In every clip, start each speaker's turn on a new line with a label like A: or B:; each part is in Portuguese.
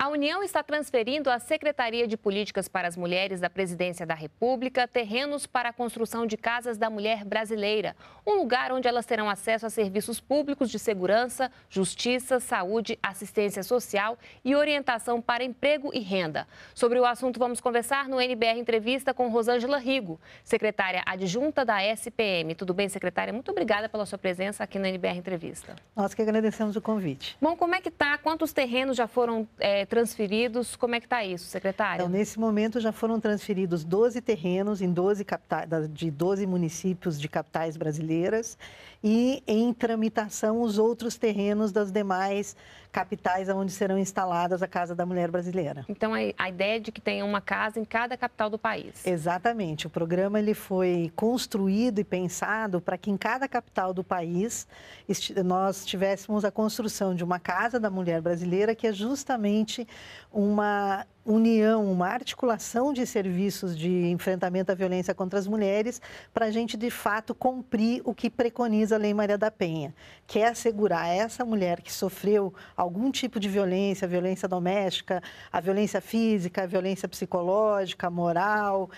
A: A União está transferindo à Secretaria de Políticas para as Mulheres da Presidência da República terrenos para a construção de casas da mulher brasileira, um lugar onde elas terão acesso a serviços públicos de segurança, justiça, saúde, assistência social e orientação para emprego e renda. Sobre o assunto, vamos conversar no NBR Entrevista com Rosângela Rigo, secretária adjunta da SPM. Tudo bem, secretária? Muito obrigada pela sua presença aqui no NBR Entrevista.
B: Nós que agradecemos o convite.
A: Bom, como é que está? Quantos terrenos já foram é, transferidos. Como é que está isso, secretária? Então,
B: nesse momento já foram transferidos 12 terrenos em 12 capitais, de 12 municípios de capitais brasileiras e em tramitação os outros terrenos das demais capitais onde serão instaladas a Casa da Mulher Brasileira. Então, é a ideia
A: é de que tenha uma casa em cada capital do país.
B: Exatamente. O programa ele foi construído e pensado para que em cada capital do país nós tivéssemos a construção de uma Casa da Mulher Brasileira, que é justamente uma união, uma articulação de serviços de enfrentamento à violência contra as mulheres para a gente, de fato, cumprir o que preconiza a Lei Maria da Penha, que é assegurar a essa mulher que sofreu algum tipo de violência, violência doméstica, a violência física, a violência psicológica, moral,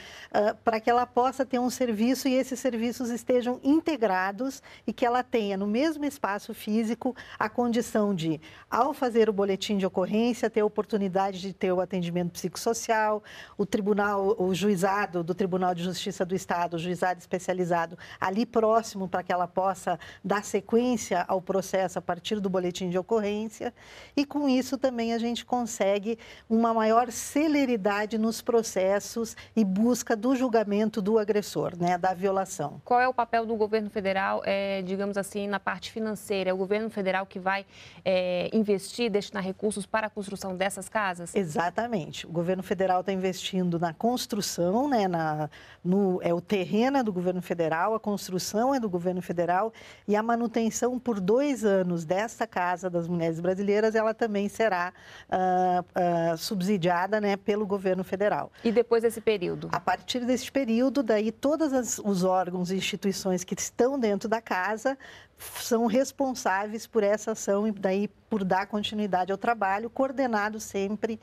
B: para que ela possa ter um serviço e esses serviços estejam integrados e que ela tenha no mesmo espaço físico a condição de, ao fazer o boletim de ocorrência, ter a oportunidade de ter o atendimento acompanhamento psicossocial, o tribunal, o juizado do Tribunal de Justiça do Estado, o juizado especializado ali próximo para que ela possa dar sequência ao processo a partir do boletim de ocorrência. E com isso também a gente consegue uma maior celeridade nos processos e busca do julgamento do agressor, né, da violação. Qual é o
A: papel do governo federal, é, digamos assim, na parte financeira? É o governo federal que vai é, investir, destinar recursos para a construção dessas casas?
B: Exatamente. O governo federal está investindo na construção, né, na, no, é, o terreno é do governo federal, a construção é do governo federal e a manutenção por dois anos desta Casa das Mulheres Brasileiras, ela também será uh, uh, subsidiada né, pelo governo federal. E depois desse período? A partir desse período, daí todos os órgãos e instituições que estão dentro da casa são responsáveis por essa ação e daí por dar continuidade ao trabalho, coordenado sempre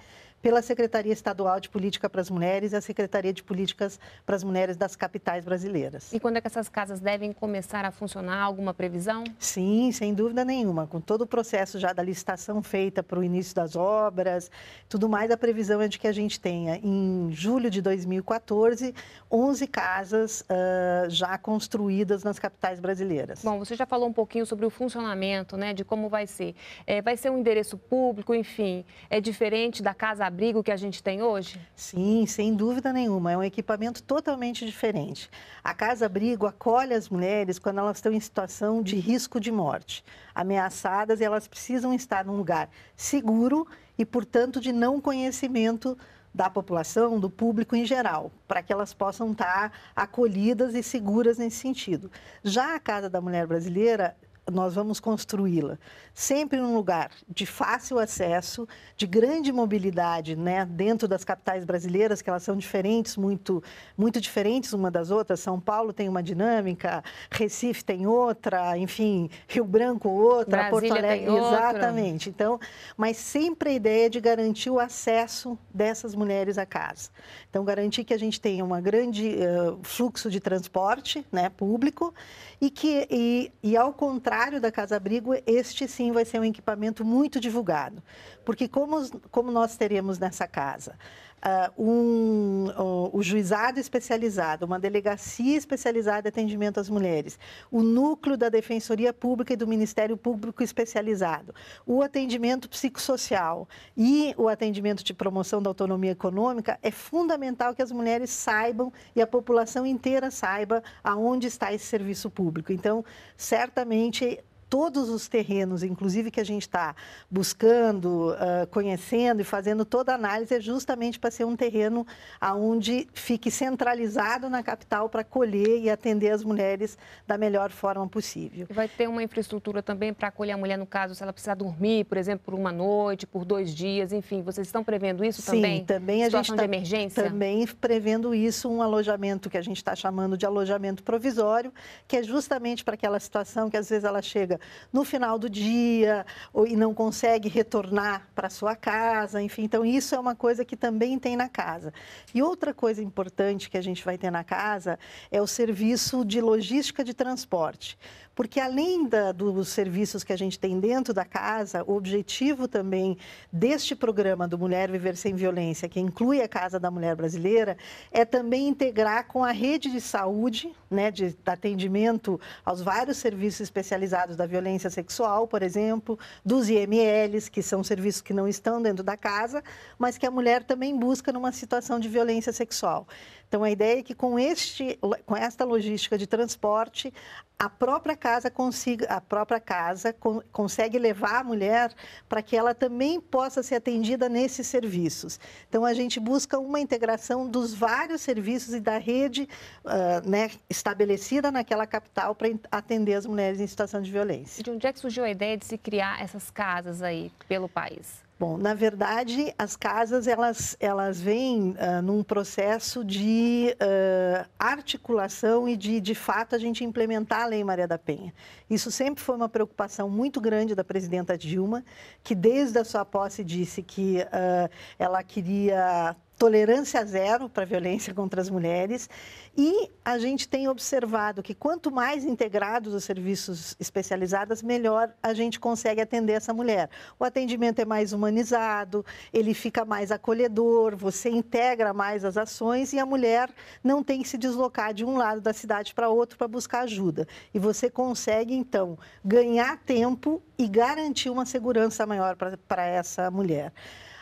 B: pela Secretaria Estadual de Política para as Mulheres e a Secretaria de Políticas para as Mulheres das capitais brasileiras. E quando é que essas casas
A: devem começar a funcionar? Alguma previsão?
B: Sim, sem dúvida nenhuma. Com todo o processo já da licitação feita para o início das obras, tudo mais, a previsão é de que a gente tenha em julho de 2014 11 casas uh, já construídas nas capitais brasileiras.
A: Bom, você já falou um pouquinho sobre o funcionamento, né, de como vai ser. É, vai ser um endereço público, enfim, é diferente da casa aberta abrigo que a gente tem hoje?
B: Sim, sem dúvida nenhuma. É um equipamento totalmente diferente. A casa-abrigo acolhe as mulheres quando elas estão em situação de risco de morte, ameaçadas, e elas precisam estar num lugar seguro e, portanto, de não conhecimento da população, do público em geral, para que elas possam estar acolhidas e seguras nesse sentido. Já a Casa da Mulher Brasileira nós vamos construí-la sempre num lugar de fácil acesso, de grande mobilidade, né, dentro das capitais brasileiras, que elas são diferentes, muito, muito diferentes uma das outras. São Paulo tem uma dinâmica, Recife tem outra, enfim, Rio Branco outra, Brasília Porto Alegre, exatamente. Então, mas sempre a ideia é de garantir o acesso dessas mulheres à casa. Então, garantir que a gente tenha um grande uh, fluxo de transporte, né, público, e que e, e ao contrário contrário da Casa Abrigo, este sim vai ser um equipamento muito divulgado. Porque como, como nós teremos nessa casa? Ah, um, o, o juizado especializado, uma delegacia especializada de atendimento às mulheres, o núcleo da Defensoria Pública e do Ministério Público especializado, o atendimento psicossocial e o atendimento de promoção da autonomia econômica, é fundamental que as mulheres saibam e a população inteira saiba aonde está esse serviço público. Então, certamente todos os terrenos, inclusive que a gente está buscando, uh, conhecendo e fazendo toda a análise, é justamente para ser um terreno aonde fique centralizado na capital para acolher e atender as mulheres da melhor forma possível. Vai ter uma infraestrutura também para acolher a mulher, no caso, se ela precisar dormir, por exemplo, por uma noite, por dois dias, enfim, vocês estão prevendo isso Sim, também? Sim, também a gente tá, de emergência? também prevendo isso, um alojamento que a gente está chamando de alojamento provisório, que é justamente para aquela situação que às vezes ela chega no final do dia ou, e não consegue retornar para sua casa, enfim. Então, isso é uma coisa que também tem na casa. E outra coisa importante que a gente vai ter na casa é o serviço de logística de transporte. Porque além da, dos serviços que a gente tem dentro da casa, o objetivo também deste programa do Mulher Viver Sem Violência, que inclui a Casa da Mulher Brasileira, é também integrar com a rede de saúde, né, de atendimento aos vários serviços especializados da violência sexual, por exemplo, dos IMLs, que são serviços que não estão dentro da casa, mas que a mulher também busca numa situação de violência sexual. Então, a ideia é que com, este, com esta logística de transporte, a própria casa consiga, a própria casa con, consegue levar a mulher para que ela também possa ser atendida nesses serviços. Então a gente busca uma integração dos vários serviços e da rede uh, né, estabelecida naquela capital para atender as mulheres em situação de violência.
A: De onde é que surgiu a ideia de se criar essas casas aí pelo país?
B: Bom, na verdade, as casas elas, elas vêm uh, num processo de uh, articulação e de, de fato, a gente implementar a Lei Maria da Penha. Isso sempre foi uma preocupação muito grande da presidenta Dilma, que desde a sua posse disse que uh, ela queria tolerância zero para a violência contra as mulheres e a gente tem observado que quanto mais integrados os serviços especializados, melhor a gente consegue atender essa mulher. O atendimento é mais humanizado, ele fica mais acolhedor, você integra mais as ações e a mulher não tem que se deslocar de um lado da cidade para outro para buscar ajuda. E você consegue, então, ganhar tempo e garantir uma segurança maior para essa mulher.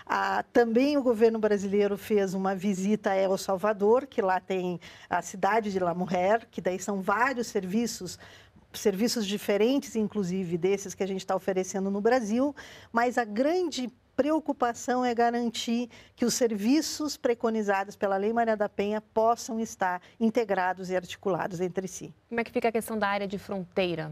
B: Ah, também o governo brasileiro fez uma visita a El Salvador, que lá tem a cidade de La Mujer, que daí são vários serviços serviços diferentes, inclusive desses que a gente está oferecendo no Brasil, mas a grande preocupação é garantir que os serviços preconizados pela Lei Maria da Penha possam estar integrados e articulados entre si. Como é que fica a questão da área de fronteira?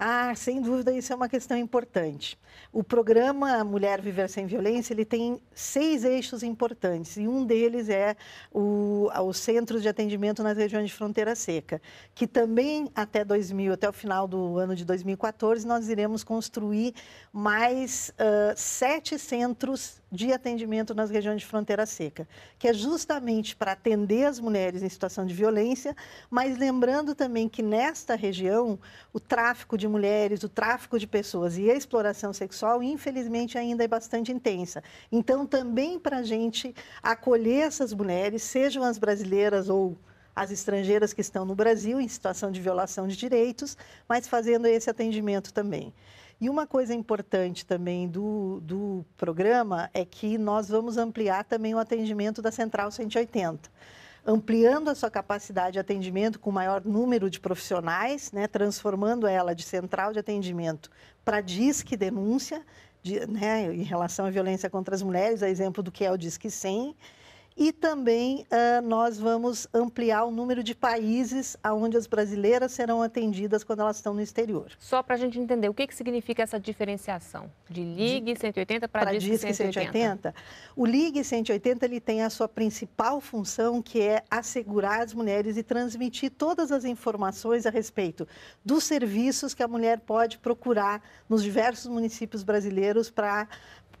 B: Ah, sem dúvida, isso é uma questão importante. O programa Mulher Viver Sem Violência, ele tem seis eixos importantes, e um deles é o, o Centro de Atendimento nas Regiões de Fronteira Seca, que também até 2000, até o final do ano de 2014, nós iremos construir mais uh, sete centros de atendimento nas regiões de fronteira seca, que é justamente para atender as mulheres em situação de violência, mas lembrando também que nesta região o tráfico de de mulheres, o tráfico de pessoas e a exploração sexual, infelizmente, ainda é bastante intensa. Então, também para a gente acolher essas mulheres, sejam as brasileiras ou as estrangeiras que estão no Brasil em situação de violação de direitos, mas fazendo esse atendimento também. E uma coisa importante também do, do programa é que nós vamos ampliar também o atendimento da Central 180 ampliando a sua capacidade de atendimento com maior número de profissionais, né, transformando ela de central de atendimento para disque denúncia de, né, em relação à violência contra as mulheres, a exemplo do que é o Disque 100, e também uh, nós vamos ampliar o número de países aonde as brasileiras serão atendidas quando elas estão no exterior. Só para a gente entender, o
A: que, que significa essa
B: diferenciação
A: de LIG 180 para DISC 180? 180?
B: O LIG 180 ele tem a sua principal função, que é assegurar as mulheres e transmitir todas as informações a respeito dos serviços que a mulher pode procurar nos diversos municípios brasileiros para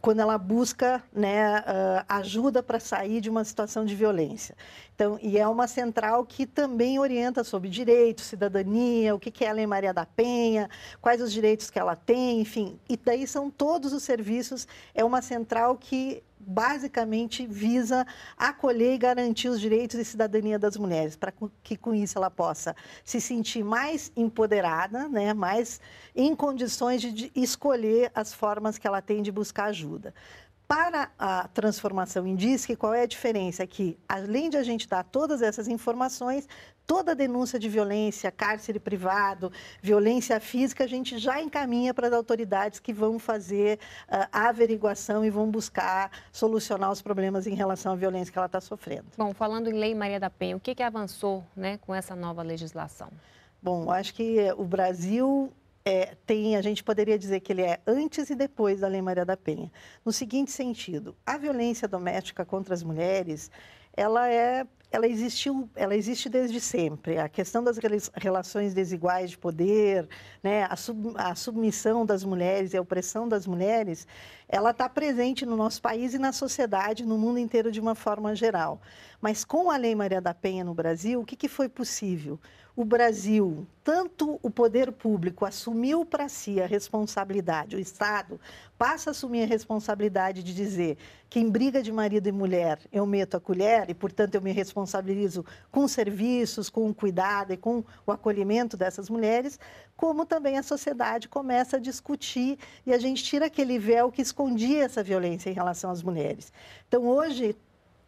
B: quando ela busca né, ah, ajuda para sair de uma situação de violência. Então, e é uma central que também orienta sobre direitos, cidadania, o que, que é a Lei Maria da Penha, quais os direitos que ela tem, enfim. E daí são todos os serviços. É uma central que basicamente visa acolher e garantir os direitos e cidadania das mulheres, para que com isso ela possa se sentir mais empoderada, né, mais em condições de escolher as formas que ela tem de buscar ajuda. Para a transformação em DISC, qual é a diferença? É que, além de a gente dar todas essas informações, toda denúncia de violência, cárcere privado, violência física, a gente já encaminha para as autoridades que vão fazer uh, a averiguação e vão buscar solucionar os problemas em relação à violência que ela está sofrendo.
A: Bom, falando em Lei Maria da Penha, o que, que avançou né, com essa nova legislação?
B: Bom, acho que o Brasil é, tem, a gente poderia dizer que ele é antes e depois da Lei Maria da Penha. No seguinte sentido, a violência doméstica contra as mulheres, ela é ela existiu, ela existe desde sempre. A questão das relações desiguais de poder, né, a, sub, a submissão das mulheres e a opressão das mulheres, ela está presente no nosso país e na sociedade, no mundo inteiro de uma forma geral. Mas com a Lei Maria da Penha no Brasil, o que, que foi possível? o Brasil, tanto o poder público assumiu para si a responsabilidade, o Estado passa a assumir a responsabilidade de dizer que em briga de marido e mulher eu meto a colher e, portanto, eu me responsabilizo com serviços, com o cuidado e com o acolhimento dessas mulheres, como também a sociedade começa a discutir e a gente tira aquele véu que escondia essa violência em relação às mulheres. Então, hoje,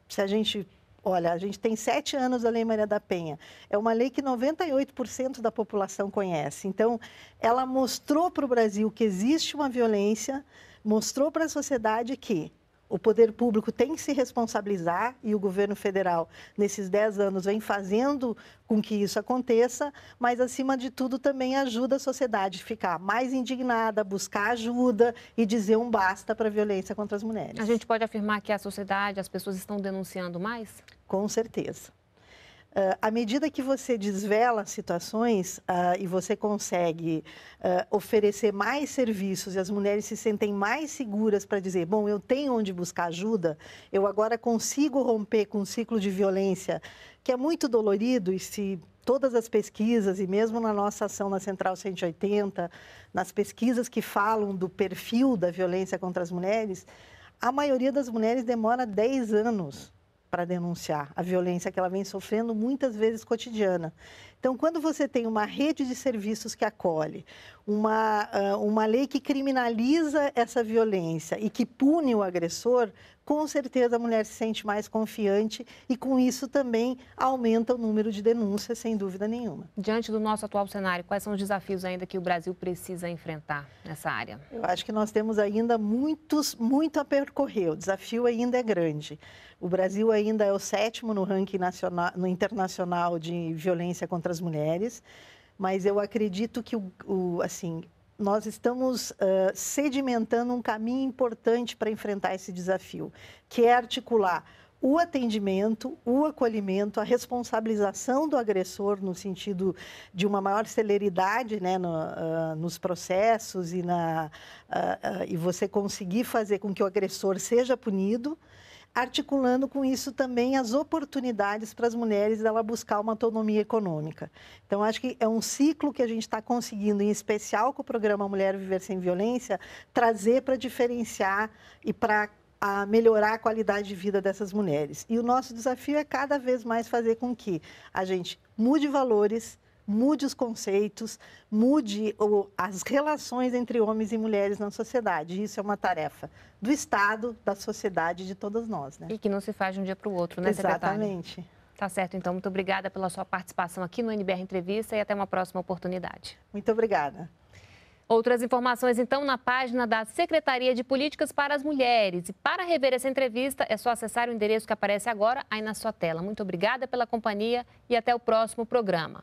B: se a gente Olha, a gente tem sete anos da Lei Maria da Penha. É uma lei que 98% da população conhece. Então, ela mostrou para o Brasil que existe uma violência, mostrou para a sociedade que o poder público tem que se responsabilizar e o governo federal, nesses 10 anos, vem fazendo com que isso aconteça, mas, acima de tudo, também ajuda a sociedade a ficar mais indignada, buscar ajuda e dizer um basta para a violência contra as mulheres.
A: A gente pode afirmar que a sociedade, as pessoas estão denunciando mais?
B: Com certeza. Uh, à medida que você desvela situações uh, e você consegue uh, oferecer mais serviços e as mulheres se sentem mais seguras para dizer, bom, eu tenho onde buscar ajuda, eu agora consigo romper com um ciclo de violência que é muito dolorido e se todas as pesquisas e mesmo na nossa ação na Central 180, nas pesquisas que falam do perfil da violência contra as mulheres, a maioria das mulheres demora 10 anos para denunciar a violência que ela vem sofrendo muitas vezes cotidiana. Então, quando você tem uma rede de serviços que acolhe, uma, ah, uma lei que criminaliza essa violência e que pune o agressor, com certeza a mulher se sente mais confiante e com isso também aumenta o número de denúncias, sem dúvida nenhuma. Diante do nosso atual cenário,
A: quais são os desafios ainda que o Brasil precisa enfrentar nessa área? Eu acho
B: que nós temos ainda muitos, muito a percorrer. O desafio ainda é grande. O Brasil ainda é o sétimo no ranking nacional, no internacional de violência contra as mulheres, mas eu acredito que o, o assim nós estamos uh, sedimentando um caminho importante para enfrentar esse desafio, que é articular o atendimento, o acolhimento, a responsabilização do agressor no sentido de uma maior celeridade né, no, uh, nos processos e, na, uh, e você conseguir fazer com que o agressor seja punido articulando com isso também as oportunidades para as mulheres dela buscar uma autonomia econômica. Então, acho que é um ciclo que a gente está conseguindo, em especial com o programa Mulher Viver Sem Violência, trazer para diferenciar e para a melhorar a qualidade de vida dessas mulheres. E o nosso desafio é cada vez mais fazer com que a gente mude valores, mude os conceitos, mude as relações entre homens e mulheres na sociedade. Isso é uma tarefa do Estado, da sociedade, de todas nós. Né? E
A: que não se faz de um dia para o outro, né, secretária? Exatamente. Tá certo, então. Muito obrigada pela sua participação aqui no NBR Entrevista e até uma próxima oportunidade. Muito obrigada. Outras informações, então, na página da Secretaria de Políticas para as Mulheres. E para rever essa entrevista, é só acessar o endereço que aparece agora aí na sua tela. Muito obrigada pela companhia e até o próximo programa.